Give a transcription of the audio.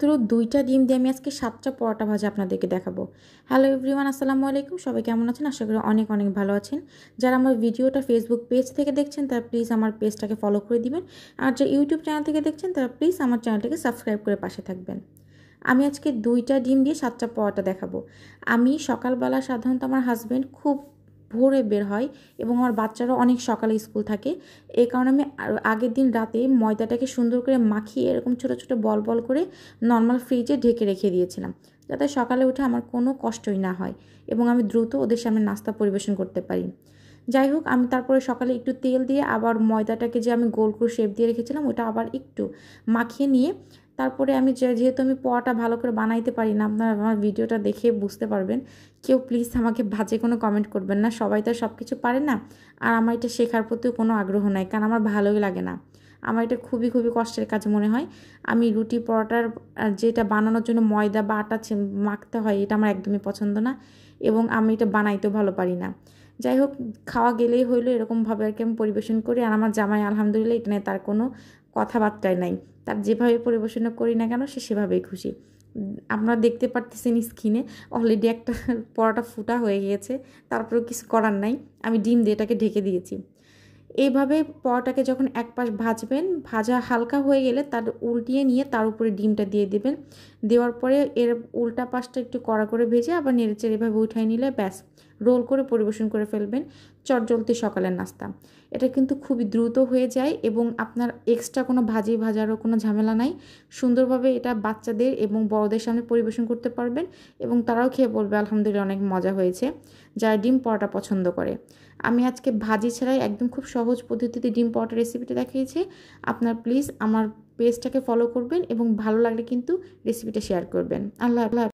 মাত্র দুইটা ডিম দিয়ে আমি আজকে সাতটা পরোটা ভাজা আপনাদেরকে দেখাবো হ্যালো এভরিওয়ান আসসালামু আলাইকুম সবাই কেমন আছেন আশা করি অনেক অনেক ভালো আছেন যারা আমার ভিডিওটা ফেসবুক পেজ থেকে দেখছেন তারা প্লিজ আমার পেজটাকে ফলো করে দিবেন আর যে ইউটিউব চ্যানেল থেকে দেখছেন তারা প্লিজ আমার চ্যানেলটাকে সাবস্ক্রাইব করে পাশে থাকবেন আমি আজকে দুইটা ডিম দিয়ে সাতটা পরোটা দেখাবো আমি সকালবেলা সাধারণত আমার হাজব্যান্ড খুব ভোরে বের হয় এবং আমার বাচ্চারা অনেক সকালে স্কুল থাকে এই কারণে আমি আগের দিন রাতে ময়দাটাকে সুন্দর করে মাখিয়ে এরকম ছোট ছোট বল বল করে নর্মাল ফ্রিজে ঢেকে রেখে দিয়েছিলাম যাতে সকালে উঠে আমার কোনো কষ্টই না হয় এবং আমি দ্রুত ওদের সামনে নাস্তা পরিবেশন করতে পারি যাই হোক আমি তারপরে সকালে একটু তেল দিয়ে আবার ময়দাটাকে যে আমি গোল করে শেপ দিয়ে রেখেছিলাম ওটা আবার একটু মাখিয়ে নিয়ে তারপরে আমি যেহেতু আমি পোয়াটা ভালো করে বানাইতে পারি না আপনারা আমার ভিডিওটা দেখে বুঝতে পারবেন কেউ প্লিজ আমাকে ভাজে কোনো কমেন্ট করবেন না সবাই তো সব কিছু পারে না আর আমার এটা শেখার প্রতিও কোনো আগ্রহ নাই কারণ আমার ভালোই লাগে না আমার এটা খুবই খুবই কষ্টের কাজ মনে হয় আমি রুটি পরোটার যেটা বানানোর জন্য ময়দা বা আটা মাখতে হয় এটা আমার একদমই পছন্দ না এবং আমি এটা বানাইতেও ভালো পারি না যাই হোক খাওয়া গেলেই হইলো এরকমভাবে আর কি আমি পরিবেশন করি আর আমার জামাই আলহামদুলিল্লাহ এটা নিয়ে তার কোনো কথাবার্তায় নাই তার যেভাবে পরিবেশনা করি না কেন সে সেভাবেই খুশি আপনারা দেখতে পারতেছেন স্কিনে অলরেডি একটা পরোটা ফুটা হয়ে গিয়েছে তারপরেও কিছু করার নাই আমি ডিম দিয়ে এটাকে ঢেকে দিয়েছি এইভাবে পরোটাকে যখন এক পাশ ভাজবেন ভাজা হালকা হয়ে গেলে তার উল্টিয়ে নিয়ে তার উপরে ডিমটা দিয়ে দেবেন দেওয়ার পরে এর উল্টা পাশটা একটু কড়া করে ভেজে আবার চেড়ে এভাবে উঠাই নিলে ব্যাস রোল করে পরিবেশন করে ফেলবেন চটজলতি সকালের নাস্তা এটা কিন্তু খুবই দ্রুত হয়ে যায় এবং আপনার এক্সট্রা কোনো ভাজি ভাজারও কোনো ঝামেলা নাই সুন্দরভাবে এটা বাচ্চাদের এবং বড়দের সামনে পরিবেশন করতে পারবেন এবং তারাও খেয়ে বলবে আলহামদুলিল্লাহ অনেক মজা হয়েছে যারা ডিম পরোটা পছন্দ করে আমি আজকে ভাজি ছাড়াই একদম খুব সহজ পদ্ধতিতে ডিম পরোটা রেসিপিটা দেখিয়েছি আপনার প্লিজ আমার পেজটাকে ফলো করবেন এবং ভালো লাগলে কিন্তু রেসিপিটা শেয়ার করবেন আল্লাহ আল্লাহ